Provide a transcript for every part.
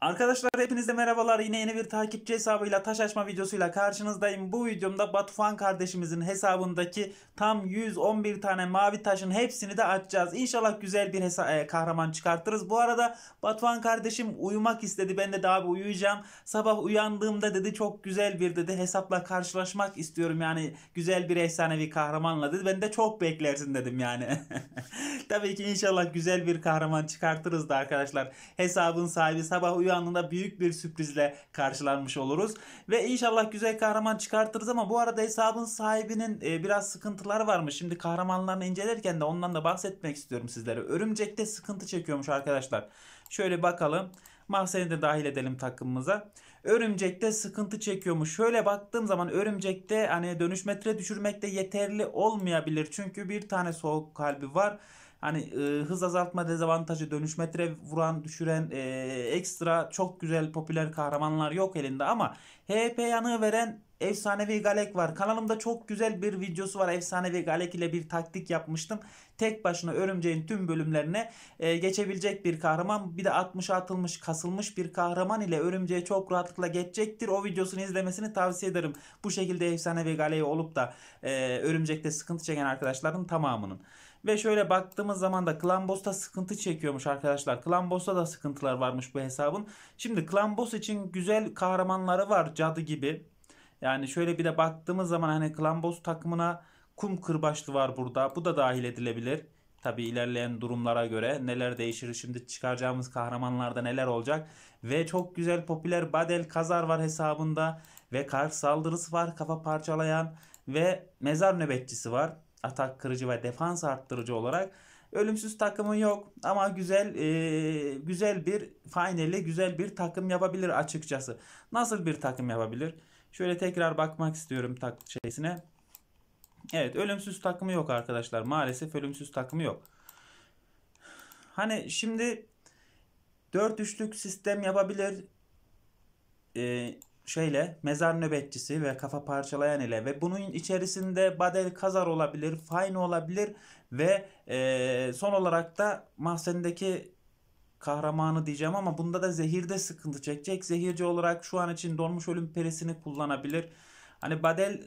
Arkadaşlar hepinize merhabalar. Yine yeni bir takipçi hesabıyla taş açma videosuyla karşınızdayım. Bu videomda Batuhan kardeşimizin hesabındaki tam 111 tane mavi taşın hepsini de açacağız. İnşallah güzel bir e, kahraman çıkartırız. Bu arada Batuhan kardeşim uyumak istedi. Ben de daha bir uyuyacağım. Sabah uyandığımda dedi çok güzel bir dedi hesapla karşılaşmak istiyorum. Yani güzel bir efsanevi kahramanla dedi. Ben de çok beklersin dedim yani. Tabii ki inşallah güzel bir kahraman çıkartırız da arkadaşlar. Hesabın sahibi sabah uyandığımda uyanında büyük bir sürprizle karşılanmış oluruz. Ve inşallah güzel kahraman çıkartırız ama bu arada hesabın sahibinin e, biraz sıkıntıları varmış. Şimdi kahramanlarını incelerken de ondan da bahsetmek istiyorum sizlere. Örümcek'te sıkıntı çekiyormuş arkadaşlar. Şöyle bakalım. Mahsen'i de dahil edelim takımımıza. Örümcek'te sıkıntı çekiyormuş. Şöyle baktığım zaman örümcekte hani dönüş metre düşürmek de yeterli olmayabilir. Çünkü bir tane soğuk kalbi var. Hani e, hız azaltma dezavantajı dönüş metre vuran düşüren e, ekstra çok güzel popüler kahramanlar yok elinde ama HP yanığı veren Efsanevi Galek var. Kanalımda çok güzel bir videosu var. Efsanevi Galek ile bir taktik yapmıştım. Tek başına örümceğin tüm bölümlerine e, geçebilecek bir kahraman. Bir de 60'a atılmış, kasılmış bir kahraman ile örümceğe çok rahatlıkla geçecektir. O videosunu izlemesini tavsiye ederim. Bu şekilde Efsanevi Galek olup da e, örümcekte sıkıntı çeken arkadaşların tamamının. Ve şöyle baktığımız zaman da Klambos'ta sıkıntı çekiyormuş arkadaşlar. Klambos'ta da sıkıntılar varmış bu hesabın. Şimdi Klambos için güzel kahramanları var cadı gibi. Yani şöyle bir de baktığımız zaman hani Klambos takımına kum kırbaçlı var burada. Bu da dahil edilebilir. Tabi ilerleyen durumlara göre neler değişir şimdi çıkaracağımız kahramanlarda neler olacak. Ve çok güzel popüler Badel Kazar var hesabında. Ve kar saldırısı var kafa parçalayan. Ve mezar nöbetçisi var atak kırıcı ve defans arttırıcı olarak ölümsüz takımı yok ama güzel e, güzel bir finali güzel bir takım yapabilir açıkçası. Nasıl bir takım yapabilir? Şöyle tekrar bakmak istiyorum tak şeysine. Evet ölümsüz takımı yok arkadaşlar. Maalesef ölümsüz takımı yok. Hani şimdi 4-3'lük sistem yapabilir. E, şeyle mezar nöbetçisi ve kafa parçalayan ile ve bunun içerisinde Badel Kazar olabilir, Fine olabilir ve e, son olarak da mahzendeki kahramanı diyeceğim ama bunda da zehirde sıkıntı çekecek. Zehirci olarak şu an için donmuş ölüm peresini kullanabilir. Hani Badel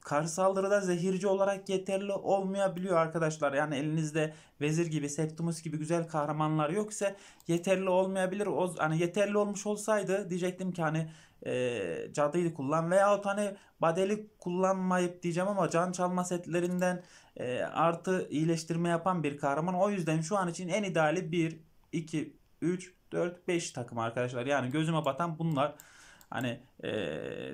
kar saldırıda zehirci olarak yeterli olmayabiliyor arkadaşlar. Yani elinizde vezir gibi, Septimus gibi güzel kahramanlar yoksa yeterli olmayabilir. O, hani yeterli olmuş olsaydı diyecektim ki hani e, cadıyı kullan veya hani badeli kullanmayıp diyeceğim ama can çalma setlerinden e, artı iyileştirme yapan bir kahraman. O yüzden şu an için en ideali 1, 2, 3, 4, 5 takım arkadaşlar. Yani gözüme batan bunlar. Hani e,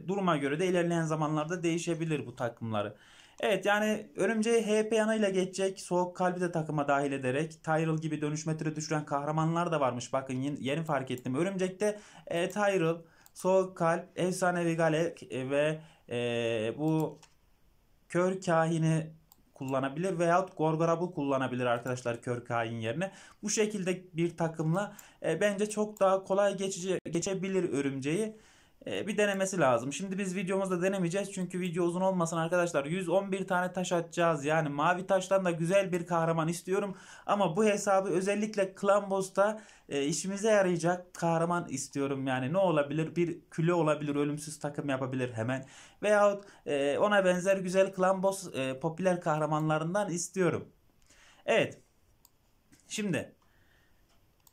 duruma göre de ilerleyen zamanlarda değişebilir bu takımları. Evet yani örümceği HP yanıyla geçecek. Soğuk kalbi de takıma dahil ederek. Tyrell gibi dönüşme türü düşüren kahramanlar da varmış. Bakın yeni, fark ettim. Örümcekte e, Tyrell, Sol kalp, efsanevi galek e, ve e, bu kör kahini kullanabilir veyahut Gorgorab'ı kullanabilir arkadaşlar kör kahin yerine. Bu şekilde bir takımla e, bence çok daha kolay geçici, geçebilir örümceği. Ee, bir denemesi lazım. Şimdi biz videomuzda denemeyeceğiz çünkü video uzun olmasın arkadaşlar. 111 tane taş atacağız. Yani mavi taştan da güzel bir kahraman istiyorum. Ama bu hesabı özellikle Klambos'ta e, işimize yarayacak kahraman istiyorum. Yani ne olabilir? Bir küle olabilir. Ölümsüz takım yapabilir hemen. Veyahut e, ona benzer güzel Klambos e, popüler kahramanlarından istiyorum. Evet. Şimdi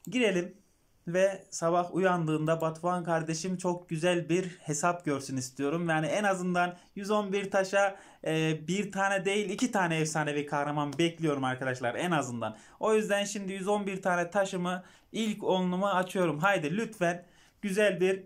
girelim ve sabah uyandığında Batuhan kardeşim çok güzel bir hesap görsün istiyorum. Yani en azından 111 taşa e, bir tane değil iki tane efsanevi kahraman bekliyorum arkadaşlar en azından. O yüzden şimdi 111 tane taşımı ilk onluma açıyorum. Haydi lütfen güzel bir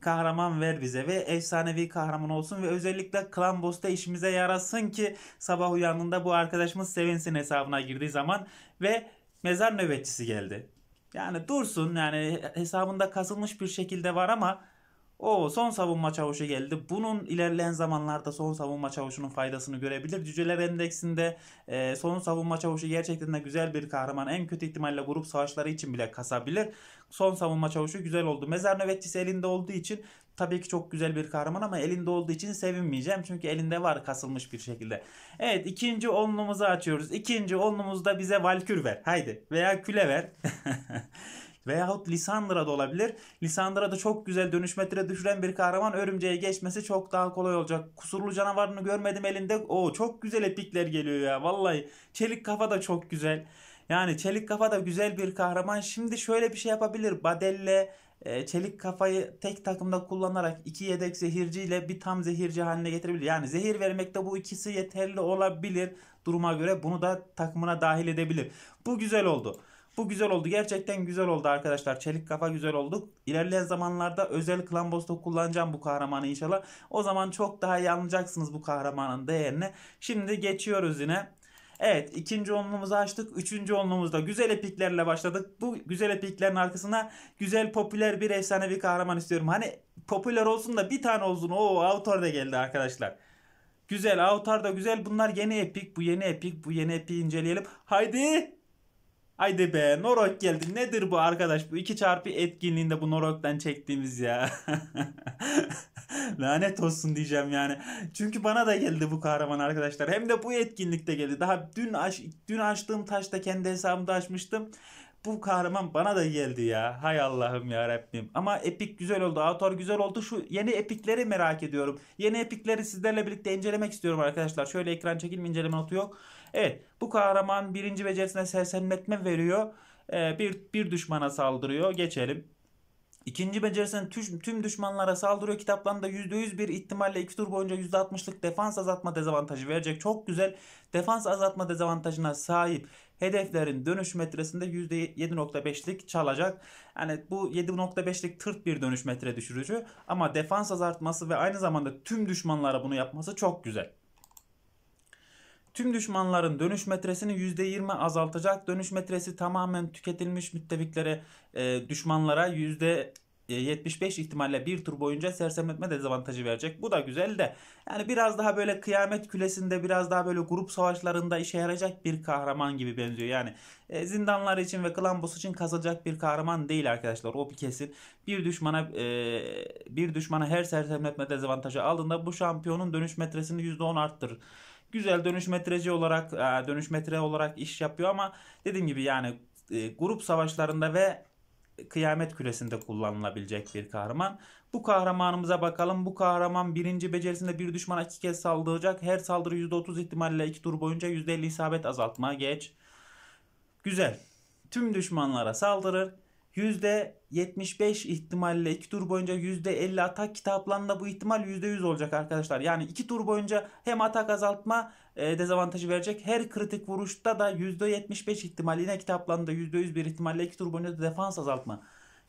kahraman ver bize ve efsanevi kahraman olsun ve özellikle Clan Boss'ta işimize yarasın ki sabah uyandığında bu arkadaşımız sevinsin hesabına girdiği zaman ve mezar nöbetçisi geldi. Yani dursun yani hesabında kasılmış bir şekilde var ama o son savunma çavuşu geldi. Bunun ilerleyen zamanlarda son savunma çavuşunun faydasını görebilir. Cüceler Endeksinde e, son savunma çavuşu gerçekten de güzel bir kahraman. En kötü ihtimalle grup savaşları için bile kasabilir. Son savunma çavuşu güzel oldu. Mezar nöbetçisi elinde olduğu için tabii ki çok güzel bir kahraman ama elinde olduğu için sevinmeyeceğim. Çünkü elinde var kasılmış bir şekilde. Evet ikinci onlumuzu açıyoruz. İkinci onlumuzda bize Valkür ver. Haydi veya küle ver. Veyahut Lisandra da olabilir. Lisandra da çok güzel dönüşmetre düşüren bir kahraman. Örümceğe geçmesi çok daha kolay olacak. Kusurlu canavarını görmedim elinde. O çok güzel epikler geliyor ya. Vallahi Çelik Kafa da çok güzel. Yani Çelik Kafa da güzel bir kahraman. Şimdi şöyle bir şey yapabilir. Badelle e, çelik kafayı tek takımda kullanarak iki yedek zehirciyle bir tam zehirci haline getirebilir. Yani zehir vermekte bu ikisi yeterli olabilir. Duruma göre bunu da takımına dahil edebilir. Bu güzel oldu. Bu güzel oldu. Gerçekten güzel oldu arkadaşlar. Çelik kafa güzel oldu. İlerleyen zamanlarda özel klambosta kullanacağım bu kahramanı inşallah. O zaman çok daha iyi anlayacaksınız bu kahramanın değerini. Şimdi geçiyoruz yine. Evet ikinci onluğumuzu açtık. Üçüncü onluğumuzda güzel epiklerle başladık. Bu güzel epiklerin arkasına güzel popüler bir efsane bir kahraman istiyorum. Hani popüler olsun da bir tane olsun. Oo Autor da geldi arkadaşlar. Güzel Avatar da güzel. Bunlar yeni epik. Bu yeni epik. Bu yeni epiği inceleyelim. Haydi. Haydi be Norok geldi. Nedir bu arkadaş? Bu 2 çarpı etkinliğinde bu Norok'tan çektiğimiz ya. Lanet olsun diyeceğim yani. Çünkü bana da geldi bu kahraman arkadaşlar. Hem de bu etkinlikte geldi. Daha dün aç, dün açtığım taşta kendi hesabımda açmıştım. Bu kahraman bana da geldi ya. Hay Allah'ım ya Rabbim. Ama epik güzel oldu. Autor güzel oldu. Şu yeni epikleri merak ediyorum. Yeni epikleri sizlerle birlikte incelemek istiyorum arkadaşlar. Şöyle ekran çekilme inceleme notu yok. Evet bu kahraman birinci becerisine sersemletme veriyor. Ee, bir, bir düşmana saldırıyor. Geçelim. İkinci becerisine tüm, tüm düşmanlara saldırıyor. Kitaplarında %100 bir ihtimalle 2 tur boyunca %60'lık defans azaltma dezavantajı verecek. Çok güzel defans azaltma dezavantajına sahip hedeflerin dönüş metresinde %7.5'lik çalacak. Yani bu 7.5'lik tırt bir dönüş metre düşürücü ama defans azaltması ve aynı zamanda tüm düşmanlara bunu yapması çok güzel. Tüm düşmanların dönüş metresini %20 azaltacak. Dönüş metresi tamamen tüketilmiş müttefiklere, e, düşmanlara %75 ihtimalle bir tur boyunca sersemletme dezavantajı verecek. Bu da güzel de yani biraz daha böyle kıyamet külesinde biraz daha böyle grup savaşlarında işe yarayacak bir kahraman gibi benziyor. Yani e, zindanlar için ve klan boss için kazılacak bir kahraman değil arkadaşlar. O bir kesin. Bir düşmana e, bir düşmana her sersemletme dezavantajı aldığında bu şampiyonun dönüş metresini %10 arttırır güzel dönüş metreci olarak e, dönüş metre olarak iş yapıyor ama dediğim gibi yani e, grup savaşlarında ve kıyamet küresinde kullanılabilecek bir kahraman. Bu kahramanımıza bakalım. Bu kahraman birinci becerisinde bir düşmana iki kez saldıracak. Her saldırı %30 ihtimalle iki tur boyunca %50 isabet azaltma geç. Güzel. Tüm düşmanlara saldırır. %75 ihtimalle 2 tur boyunca %50 atak kitaplarında bu ihtimal %100 olacak arkadaşlar. Yani 2 tur boyunca hem atak azaltma e, dezavantajı verecek. Her kritik vuruşta da %75 ihtimal yine kitaplarında %100 bir ihtimalle 2 tur boyunca defans azaltma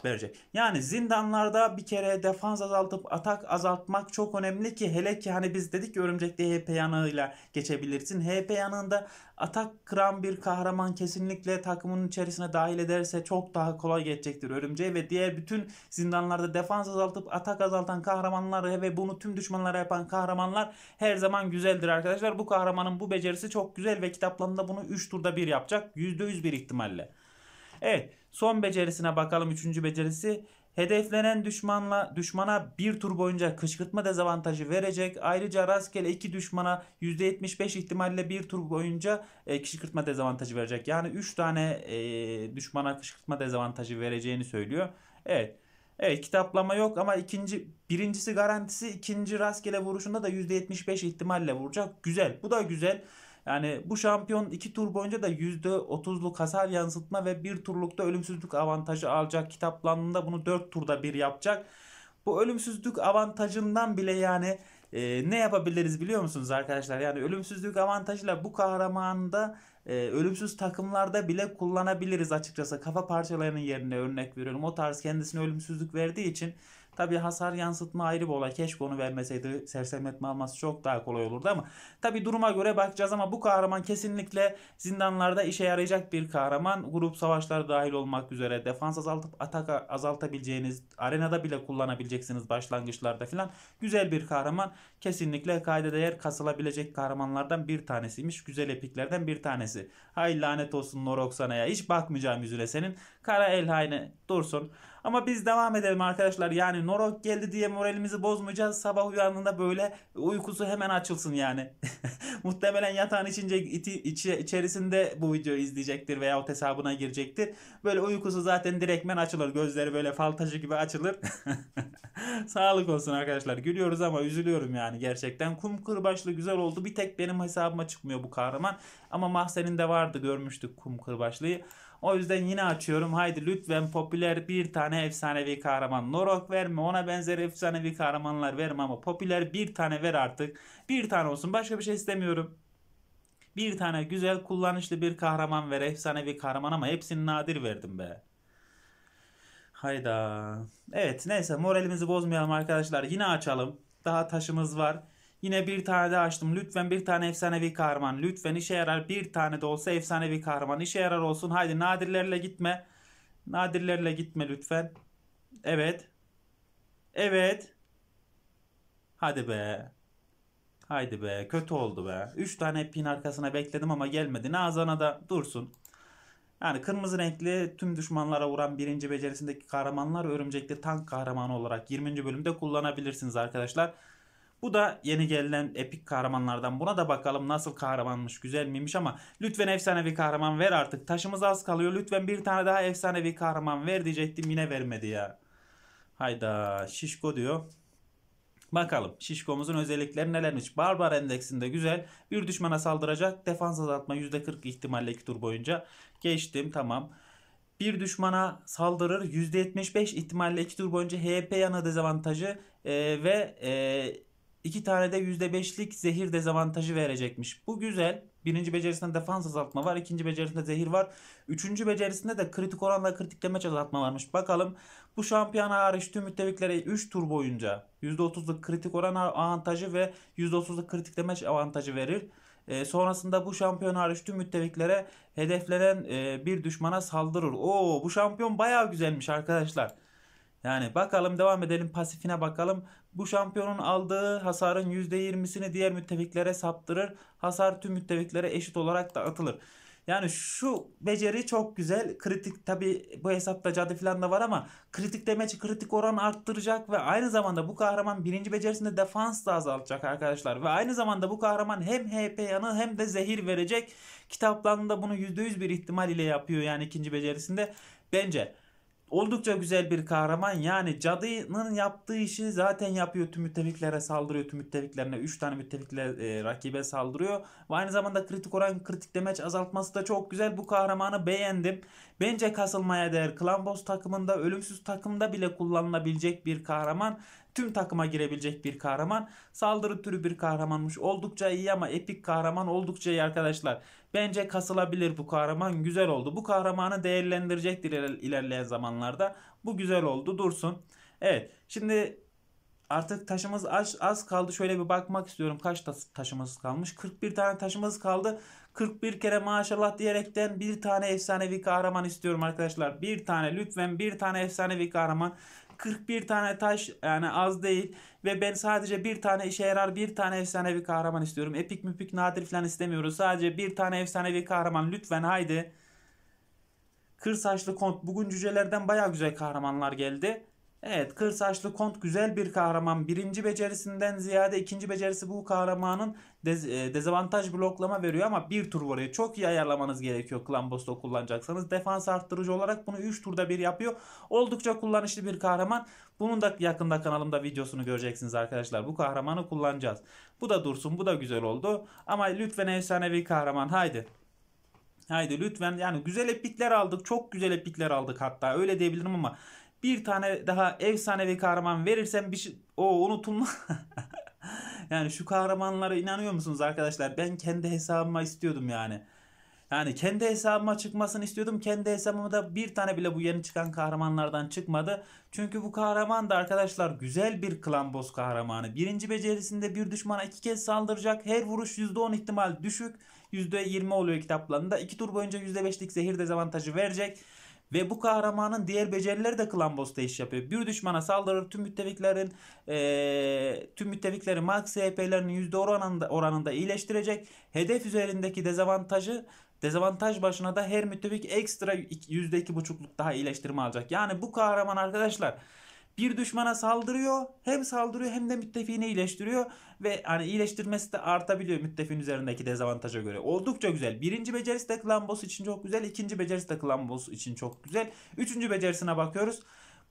verecek. Yani zindanlarda bir kere defans azaltıp atak azaltmak çok önemli ki hele ki hani biz dedik ki örümcekli HP yanığıyla geçebilirsin. HP yanığında atak kıran bir kahraman kesinlikle takımının içerisine dahil ederse çok daha kolay geçecektir örümceği ve diğer bütün zindanlarda defans azaltıp atak azaltan kahramanlar ve bunu tüm düşmanlara yapan kahramanlar her zaman güzeldir arkadaşlar. Bu kahramanın bu becerisi çok güzel ve kitaplarında bunu 3 turda bir yapacak. %100 bir ihtimalle. Evet. Son becerisine bakalım üçüncü becerisi. Hedeflenen düşmanla düşmana bir tur boyunca kışkırtma dezavantajı verecek. Ayrıca rastgele iki düşmana %75 ihtimalle bir tur boyunca e, kışkırtma dezavantajı verecek. Yani 3 tane e, düşmana kışkırtma dezavantajı vereceğini söylüyor. Evet. Evet kitaplama yok ama ikinci birincisi garantisi ikinci rastgele vuruşunda da %75 ihtimalle vuracak. Güzel. Bu da güzel. Yani bu şampiyon 2 tur boyunca da %30'luk hasar yansıtma ve 1 turlukta ölümsüzlük avantajı alacak. Kitaplandığında bunu 4 turda bir yapacak. Bu ölümsüzlük avantajından bile yani e, ne yapabiliriz biliyor musunuz arkadaşlar? Yani ölümsüzlük avantajıyla bu kahramanda e, ölümsüz takımlarda bile kullanabiliriz açıkçası. Kafa parçalarının yerine örnek veriyorum. O tarz kendisine ölümsüzlük verdiği için Tabi hasar yansıtma ayrı bir olay. Keşke onu vermeseydi. Sersemletme alması çok daha kolay olurdu ama tabi duruma göre bakacağız ama bu kahraman kesinlikle zindanlarda işe yarayacak bir kahraman. Grup savaşları dahil olmak üzere defans azaltıp atak azaltabileceğiniz arenada bile kullanabileceksiniz başlangıçlarda filan. Güzel bir kahraman. Kesinlikle kayda değer kasılabilecek kahramanlardan bir tanesiymiş. Güzel epiklerden bir tanesi. Hay lanet olsun Noroksana'ya. Hiç bakmayacağım yüzüne senin. Kara Elhane dursun. Ama biz devam edelim arkadaşlar. Yani Norok geldi diye moralimizi bozmayacağız. Sabah uyandığında böyle uykusu hemen açılsın yani. Muhtemelen yatağın içince, iti, içi, içerisinde bu videoyu izleyecektir veya o hesabına girecektir. Böyle uykusu zaten direktmen açılır. Gözleri böyle fal gibi açılır. Sağlık olsun arkadaşlar. Gülüyoruz ama üzülüyorum yani gerçekten. Kum kırbaçlı güzel oldu. Bir tek benim hesabıma çıkmıyor bu kahraman. Ama Mahsen'in de vardı görmüştük kum kırbaçlıyı. O yüzden yine açıyorum. Haydi lütfen popüler bir tane efsanevi kahraman. Norok verme ona benzer efsanevi kahramanlar verme ama popüler bir tane ver artık. Bir tane olsun başka bir şey istemiyorum. Bir tane güzel kullanışlı bir kahraman ver efsanevi kahraman ama hepsini nadir verdim be. Hayda. Evet neyse moralimizi bozmayalım arkadaşlar. Yine açalım. Daha taşımız var. Yine bir tane de açtım. Lütfen bir tane efsanevi kahraman. Lütfen işe yarar bir tane de olsa efsanevi kahraman. işe yarar olsun. Haydi nadirlerle gitme. Nadirlerle gitme lütfen. Evet. Evet. Hadi be. Haydi be. Kötü oldu be. 3 tane pin arkasına bekledim ama gelmedi. Nazan'a da dursun. Yani kırmızı renkli tüm düşmanlara vuran birinci becerisindeki kahramanlar örümcekli tank kahramanı olarak 20. bölümde kullanabilirsiniz arkadaşlar. Bu da yeni gelen epik kahramanlardan. Buna da bakalım nasıl kahramanmış, güzel miymiş ama lütfen efsanevi kahraman ver artık. Taşımız az kalıyor. Lütfen bir tane daha efsanevi kahraman ver diyecektim yine vermedi ya. Hayda şişko diyor. Bakalım şişkomuzun özellikleri nelermiş. Barbar endeksinde güzel. Bir düşmana saldıracak. Defans azaltma %40 ihtimalle 2 tur boyunca. Geçtim tamam. Bir düşmana saldırır. %75 ihtimalle 2 tur boyunca HP yana dezavantajı e, ve e, İki tane de %5'lik zehir dezavantajı verecekmiş. Bu güzel. Birinci becerisinde defans azaltma var. ikinci becerisinde zehir var. Üçüncü becerisinde de kritik oranla kritiklemeç azaltma varmış. Bakalım bu şampiyon hariç tüm müttefiklere 3 tur boyunca %30'luk kritik oran avantajı ve %30'luk kritiklemeç avantajı verir. E, sonrasında bu şampiyon hariç tüm müttefiklere hedeflenen e, bir düşmana saldırır. Oo bu şampiyon bayağı güzelmiş arkadaşlar. Yani bakalım devam edelim pasifine bakalım. Bu şampiyonun aldığı hasarın %20'sini diğer müttefiklere saptırır. Hasar tüm müttefiklere eşit olarak da atılır. Yani şu beceri çok güzel. Kritik tabi bu hesapta cadı falan da var ama kritik demeç kritik oran arttıracak ve aynı zamanda bu kahraman birinci becerisinde defans da azaltacak arkadaşlar. Ve aynı zamanda bu kahraman hem HP yanı hem de zehir verecek. Kitaplarında bunu %100 bir ihtimal ile yapıyor yani ikinci becerisinde. Bence Oldukça güzel bir kahraman. Yani cadının yaptığı işi zaten yapıyor. Tüm müttefiklere saldırıyor. Tüm müttefiklerine 3 tane müttefikle e, rakibe saldırıyor. Ve aynı zamanda kritik oran kritik demeç azaltması da çok güzel. Bu kahramanı beğendim. Bence kasılmaya değer. Klan Boss takımında ölümsüz takımda bile kullanılabilecek bir kahraman tüm takıma girebilecek bir kahraman. Saldırı türü bir kahramanmış. Oldukça iyi ama epik kahraman oldukça iyi arkadaşlar. Bence kasılabilir bu kahraman. Güzel oldu. Bu kahramanı değerlendirecektir ilerleyen zamanlarda. Bu güzel oldu. Dursun. Evet. Şimdi artık taşımız az, az kaldı. Şöyle bir bakmak istiyorum. Kaç taşımız kalmış? 41 tane taşımız kaldı. 41 kere maşallah diyerekten bir tane efsanevi kahraman istiyorum arkadaşlar. Bir tane lütfen bir tane efsanevi kahraman. 41 tane taş yani az değil. Ve ben sadece bir tane işe yarar bir tane efsanevi kahraman istiyorum. Epik müpik nadir falan istemiyorum Sadece bir tane efsanevi kahraman lütfen haydi. Kır saçlı kont. Bugün cücelerden baya güzel kahramanlar geldi. Evet Kırsaçlı Kont güzel bir kahraman. Birinci becerisinden ziyade ikinci becerisi bu kahramanın dez, e, dezavantaj bloklama veriyor ama bir tur oraya çok iyi ayarlamanız gerekiyor Klan Boss'ta kullanacaksanız. Defans arttırıcı olarak bunu 3 turda bir yapıyor. Oldukça kullanışlı bir kahraman. Bunun da yakında kanalımda videosunu göreceksiniz arkadaşlar. Bu kahramanı kullanacağız. Bu da dursun bu da güzel oldu. Ama lütfen efsanevi kahraman haydi. Haydi lütfen yani güzel epikler aldık. Çok güzel epikler aldık hatta öyle diyebilirim ama bir tane daha efsanevi kahraman verirsem bir şey... O unutulma. yani şu kahramanlara inanıyor musunuz arkadaşlar? Ben kendi hesabıma istiyordum yani. Yani kendi hesabıma çıkmasını istiyordum. Kendi hesabıma da bir tane bile bu yeni çıkan kahramanlardan çıkmadı. Çünkü bu kahraman da arkadaşlar güzel bir klan boss kahramanı. Birinci becerisinde bir düşmana iki kez saldıracak. Her vuruş %10 ihtimal düşük. %20 oluyor kitaplarında. İki tur boyunca %5'lik zehir dezavantajı verecek. Ve bu kahramanın diğer becerileri de klan boss'ta iş yapıyor. Bir düşmana saldırır tüm müttefiklerin e, tüm müttefikleri max HP'lerini %10 oranında, oranında iyileştirecek. Hedef üzerindeki dezavantajı Dezavantaj başına da her müttefik ekstra %2,5'luk daha iyileştirme alacak. Yani bu kahraman arkadaşlar bir düşmana saldırıyor. Hem saldırıyor hem de müttefiğini iyileştiriyor. Ve hani iyileştirmesi de artabiliyor müttefiğin üzerindeki dezavantaja göre. Oldukça güzel. Birinci becerisi de klan boss için çok güzel. ikinci becerisi de klan boss için çok güzel. Üçüncü becerisine bakıyoruz.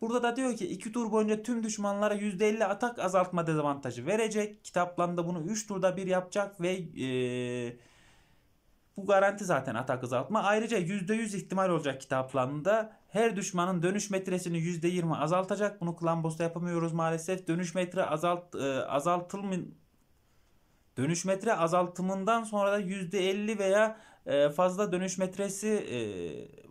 Burada da diyor ki 2 tur boyunca tüm düşmanlara %50 atak azaltma dezavantajı verecek. Kitaplarında bunu 3 turda bir yapacak ve ee, bu garanti zaten atak azaltma. Ayrıca %100 ihtimal olacak kitaplarında her düşmanın dönüş metresini %20 azaltacak. Bunu Klambos'ta yapamıyoruz maalesef. Dönüş metre azalt, e, azaltılmın Dönüş metre azaltımından sonra da %50 veya e, fazla dönüş metresi e,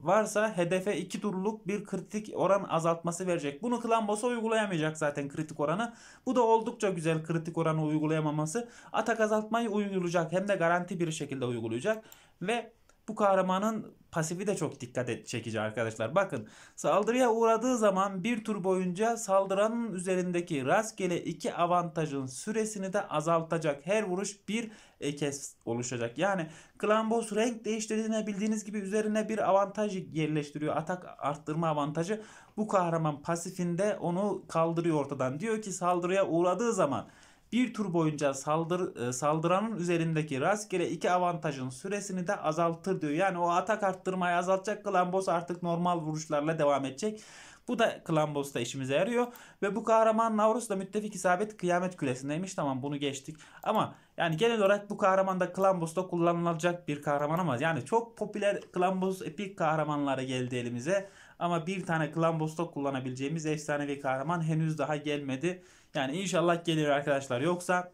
varsa hedefe 2 turluk bir kritik oran azaltması verecek. Bunu Klambos'a uygulayamayacak zaten kritik oranı. Bu da oldukça güzel kritik oranı uygulayamaması. Atak azaltmayı uygulayacak hem de garanti bir şekilde uygulayacak. Ve bu kahramanın pasifi de çok dikkat et çekici arkadaşlar. Bakın saldırıya uğradığı zaman bir tur boyunca saldıranın üzerindeki rastgele iki avantajın süresini de azaltacak. Her vuruş bir ekes oluşacak. Yani Klambos renk değiştirdiğine bildiğiniz gibi üzerine bir avantaj yerleştiriyor. Atak arttırma avantajı bu kahraman pasifinde onu kaldırıyor ortadan. Diyor ki saldırıya uğradığı zaman bir tur boyunca saldır, e, saldıranın üzerindeki rastgele iki avantajın süresini de azaltır diyor. Yani o atak arttırmayı azaltacak Klambos artık normal vuruşlarla devam edecek. Bu da Klambos'ta işimize yarıyor. Ve bu kahraman Navrus da müttefik isabet kıyamet kulesindeymiş. Tamam bunu geçtik. Ama yani genel olarak bu kahraman da Klambos'ta kullanılacak bir kahraman ama yani çok popüler Klambos epik kahramanları geldi elimize. Ama bir tane Klambos'ta kullanabileceğimiz efsanevi kahraman henüz daha gelmedi. Yani inşallah gelir arkadaşlar. Yoksa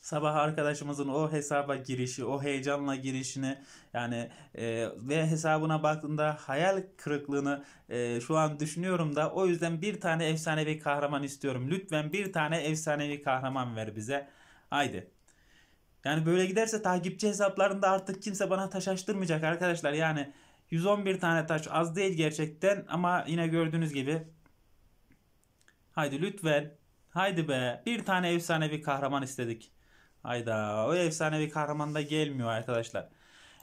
sabah arkadaşımızın o hesaba girişi, o heyecanla girişini yani e, ve hesabına baktığında hayal kırıklığını e, şu an düşünüyorum da o yüzden bir tane efsanevi kahraman istiyorum. Lütfen bir tane efsanevi kahraman ver bize. Haydi. Yani böyle giderse takipçi hesaplarında artık kimse bana taş açtırmayacak arkadaşlar. Yani 111 tane taş az değil gerçekten ama yine gördüğünüz gibi. Haydi lütfen. Haydi be. Bir tane efsanevi kahraman istedik. Hayda. O efsanevi kahraman da gelmiyor arkadaşlar.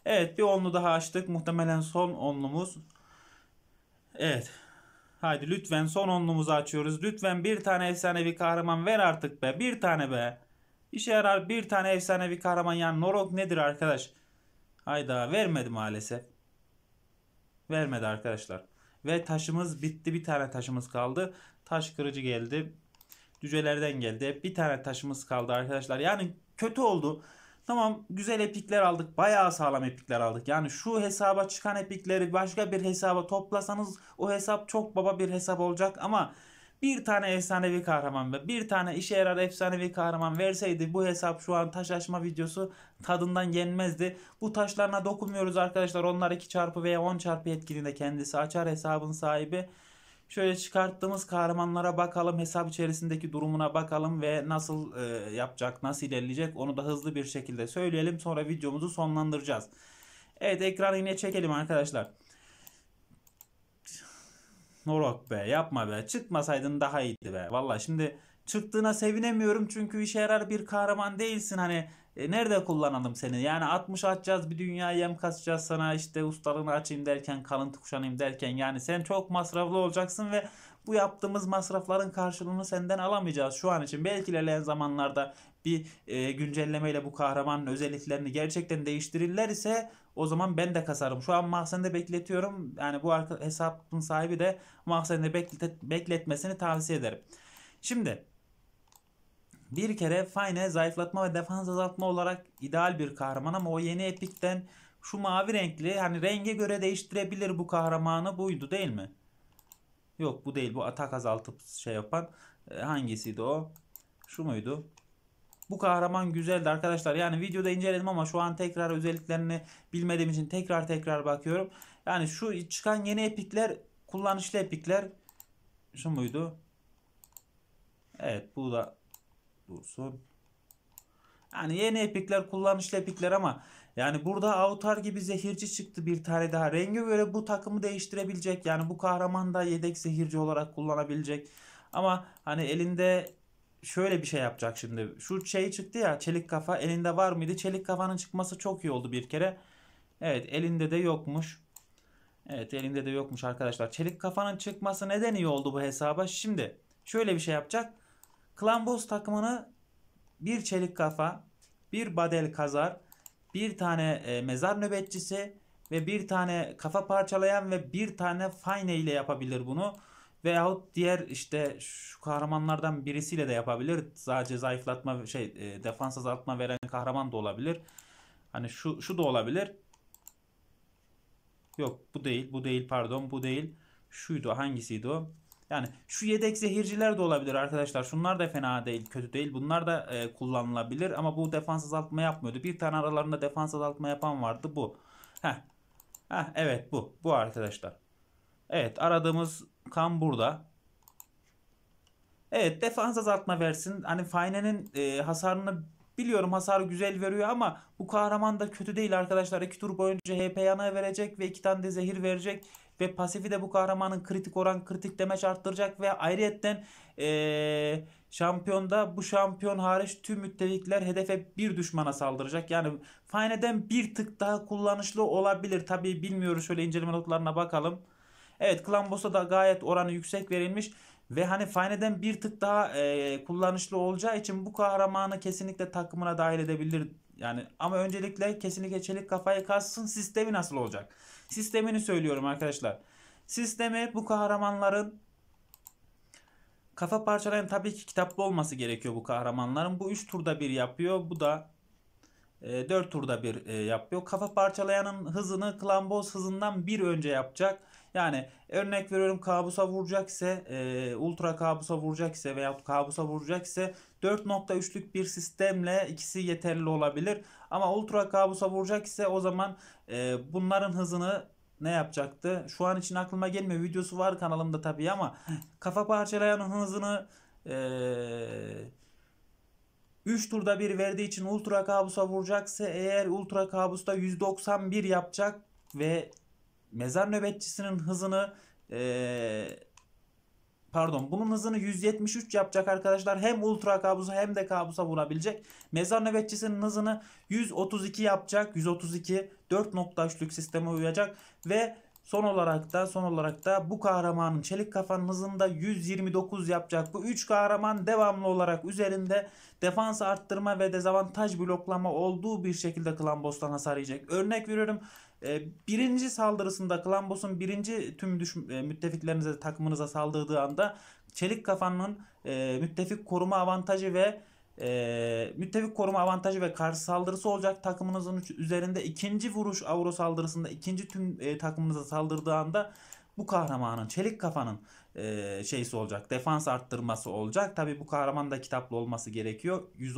Evet bir onlu daha açtık. Muhtemelen son onlumuz. Evet. Haydi lütfen son onlumuzu açıyoruz. Lütfen bir tane efsanevi kahraman ver artık be. Bir tane be. İşe yarar bir tane efsanevi kahraman yani Norok nedir arkadaş? Hayda vermedi maalesef vermedi arkadaşlar. Ve taşımız bitti. Bir tane taşımız kaldı. Taş kırıcı geldi. Cücelerden geldi. Bir tane taşımız kaldı arkadaşlar. Yani kötü oldu. Tamam güzel epikler aldık. Bayağı sağlam epikler aldık. Yani şu hesaba çıkan epikleri başka bir hesaba toplasanız o hesap çok baba bir hesap olacak ama bir tane efsanevi kahraman ve bir tane işe yarar efsanevi kahraman verseydi bu hesap şu an taş açma videosu tadından yenmezdi. Bu taşlarına dokunmuyoruz arkadaşlar. Onlar 2 çarpı veya 10 çarpı etkinliğinde kendisi açar hesabın sahibi. Şöyle çıkarttığımız kahramanlara bakalım, hesap içerisindeki durumuna bakalım ve nasıl e, yapacak, nasıl ilerleyecek onu da hızlı bir şekilde söyleyelim. Sonra videomuzu sonlandıracağız. Evet ekranı yine çekelim arkadaşlar. Norok be yapma be çıkmasaydın daha iyiydi be. Valla şimdi çıktığına sevinemiyorum çünkü işe yarar bir kahraman değilsin hani e, nerede kullanalım seni? Yani 60 atacağız bir dünya yem kasacağız sana işte ustalığını açayım derken kalıntı kuşanayım derken yani sen çok masraflı olacaksın ve bu yaptığımız masrafların karşılığını senden alamayacağız şu an için. Belki ilerleyen zamanlarda bir e, güncellemeyle bu kahramanın özelliklerini gerçekten değiştirirler ise o zaman ben de kasarım. Şu an mahzende bekletiyorum. Yani bu arka, hesabın sahibi de mahzende beklet, bekletmesini tavsiye ederim. Şimdi bir kere Fine zayıflatma ve defans azaltma olarak ideal bir kahraman ama o yeni epikten şu mavi renkli hani renge göre değiştirebilir bu kahramanı buydu değil mi? Yok bu değil bu atak azaltıp şey yapan e, hangisiydi o? Şu muydu? Bu kahraman güzeldi arkadaşlar. Yani videoda inceledim ama şu an tekrar özelliklerini bilmediğim için tekrar tekrar bakıyorum. Yani şu çıkan yeni epikler kullanışlı epikler. Şu muydu? Evet bu da dursun. Yani yeni epikler kullanışlı epikler ama yani burada Avatar gibi zehirci çıktı bir tane daha. rengi göre bu takımı değiştirebilecek. Yani bu kahraman da yedek zehirci olarak kullanabilecek. Ama hani elinde şöyle bir şey yapacak şimdi. Şu şey çıktı ya çelik kafa elinde var mıydı? Çelik kafanın çıkması çok iyi oldu bir kere. Evet elinde de yokmuş. Evet elinde de yokmuş arkadaşlar. Çelik kafanın çıkması neden iyi oldu bu hesaba? Şimdi şöyle bir şey yapacak. klambos takımını bir çelik kafa, bir badel kazar, bir tane e, mezar nöbetçisi ve bir tane kafa parçalayan ve bir tane fayne ile yapabilir bunu. Veyahut diğer işte şu kahramanlardan birisiyle de yapabilir. Sadece zayıflatma şey e, defans azaltma veren kahraman da olabilir. Hani şu şu da olabilir. Yok bu değil, bu değil pardon, bu değil. Şuydu, hangisiydi o? Yani şu yedek zehirciler de olabilir arkadaşlar. Şunlar da fena değil, kötü değil. Bunlar da e, kullanılabilir ama bu defans azaltma yapmıyordu. Bir tane aralarında defans azaltma yapan vardı bu. Heh. Heh, evet bu. Bu arkadaşlar. Evet aradığımız kan burada. Evet defans azaltma versin. Hani Fine'nin e, hasarını biliyorum hasar güzel veriyor ama bu kahraman da kötü değil arkadaşlar. İki tur boyunca HP yana verecek ve iki tane de zehir verecek. Ve pasifi de bu kahramanın kritik oran kritik demeç arttıracak ve ayrıyetten e, şampiyonda bu şampiyon hariç tüm müttefikler hedefe bir düşmana saldıracak. Yani Fine'den bir tık daha kullanışlı olabilir. Tabi bilmiyoruz şöyle inceleme notlarına bakalım. Evet Klambos'a da gayet oranı yüksek verilmiş. Ve hani Fayne'den bir tık daha e, kullanışlı olacağı için bu kahramanı kesinlikle takımına dahil edebilir. Yani ama öncelikle kesinlikle çelik kafayı kassın sistemi nasıl olacak? Sistemini söylüyorum arkadaşlar. Sistemi bu kahramanların kafa parçalayan tabii ki kitaplı olması gerekiyor bu kahramanların. Bu 3 turda bir yapıyor. Bu da 4 e, turda bir e, yapıyor. Kafa parçalayanın hızını Klamboz hızından bir önce yapacak. Yani örnek veriyorum kabusa vuracak ise e, ultra kabusa vuracak ise veya kabusa vuracak ise 4.3'lük bir sistemle ikisi yeterli olabilir. Ama ultra kabusa vuracak ise o zaman e, bunların hızını ne yapacaktı? Şu an için aklıma gelmiyor. Videosu var kanalımda tabii ama kafa parçalayan hızını eee 3 turda bir verdiği için ultra kabusa vuracaksa eğer ultra kabusta 191 yapacak ve mezar nöbetçisinin hızını e, pardon bunun hızını 173 yapacak arkadaşlar. Hem ultra kabusa hem de kabusa vurabilecek. Mezar nöbetçisinin hızını 132 yapacak. 132 4 nokta noktaçlık sisteme uyacak ve Son olarak da son olarak da bu kahramanın çelik kafanın hızında 129 yapacak. Bu 3 kahraman devamlı olarak üzerinde defans arttırma ve dezavantaj bloklama olduğu bir şekilde klan boss'tan hasar yiyecek. Örnek veriyorum e, birinci saldırısında Klambos'un birinci tüm düşm e, müttefiklerinize takımınıza saldırdığı anda Çelik Kafan'ın e, müttefik koruma avantajı ve e, müttefik koruma avantajı ve karşı saldırısı olacak takımınızın üzerinde ikinci vuruş avro saldırısında ikinci tüm e, takımınıza saldırdığı anda bu kahramanın Çelik Kafan'ın e, şeysi olacak. Defans arttırması olacak. Tabi bu kahraman da kitaplı olması gerekiyor. 100,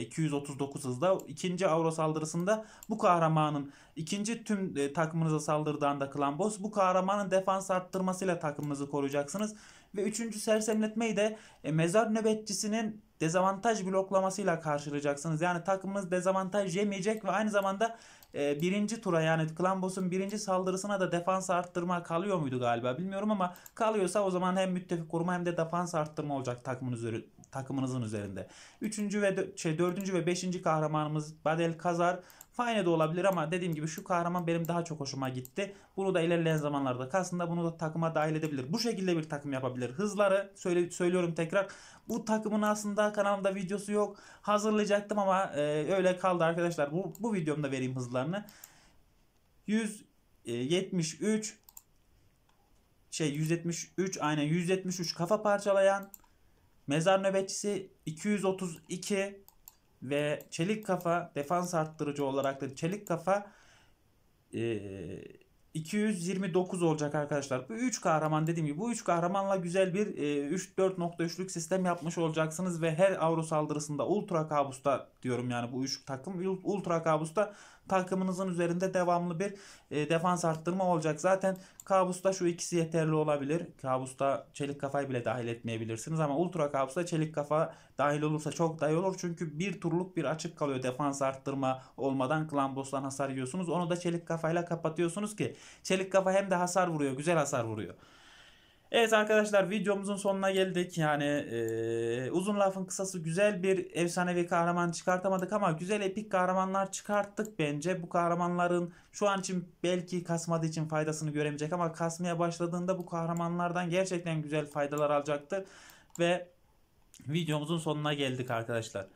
239 e, hızda ikinci avro saldırısında bu kahramanın ikinci tüm e, takımınıza saldırdığında Klambos bu kahramanın defans arttırmasıyla takımınızı koruyacaksınız. Ve üçüncü sersemletmeyi de e, mezar nöbetçisinin dezavantaj bloklamasıyla karşılayacaksınız. Yani takımınız dezavantaj yemeyecek ve aynı zamanda ee, birinci tura yani Klambos'un birinci saldırısına da defans arttırma kalıyor muydu galiba bilmiyorum ama kalıyorsa o zaman hem müttefik koruma hem de defans arttırma olacak takımın üzeri, takımınızın üzerinde. Üçüncü ve şey, dördüncü ve beşinci kahramanımız Badel Kazar Fine de olabilir ama dediğim gibi şu kahraman benim daha çok hoşuma gitti. Bunu da ilerleyen zamanlarda kasında bunu da takıma dahil edebilir. Bu şekilde bir takım yapabilir. Hızları söyle, söylüyorum tekrar. Bu takımın aslında kanalımda videosu yok. Hazırlayacaktım ama e, öyle kaldı arkadaşlar. Bu, bu videomda vereyim hızlarını. 173 e, şey 173 aynen 173 kafa parçalayan mezar nöbetçisi 232 ve çelik kafa defans arttırıcı olarak da çelik kafa e, 229 olacak arkadaşlar. Bu 3 kahraman dediğim gibi bu 3 kahramanla güzel bir e, 3-4.3'lük sistem yapmış olacaksınız ve her avro saldırısında ultra kabusta diyorum yani bu 3 takım ultra kabusta takımınızın üzerinde devamlı bir e, defans arttırma olacak. Zaten kabusta şu ikisi yeterli olabilir. Kabusta çelik kafayı bile dahil etmeyebilirsiniz ama ultra kabusta çelik kafa dahil olursa çok daha iyi olur. Çünkü bir turluk bir açık kalıyor defans arttırma olmadan klambostan hasar yiyorsunuz. Onu da çelik kafayla kapatıyorsunuz ki çelik kafa hem de hasar vuruyor güzel hasar vuruyor. Evet arkadaşlar videomuzun sonuna geldik. Yani e, uzun lafın kısası güzel bir efsanevi kahraman çıkartamadık ama güzel epik kahramanlar çıkarttık bence. Bu kahramanların şu an için belki kasmadığı için faydasını göremeyecek ama kasmaya başladığında bu kahramanlardan gerçekten güzel faydalar alacaktır. Ve videomuzun sonuna geldik arkadaşlar.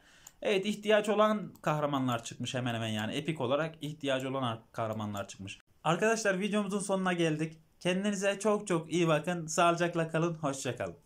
Evet ihtiyaç olan kahramanlar çıkmış hemen hemen yani epik olarak ihtiyacı olan kahramanlar çıkmış. Arkadaşlar videomuzun sonuna geldik. Kendinize çok çok iyi bakın. Sağlıcakla kalın. Hoşçakalın.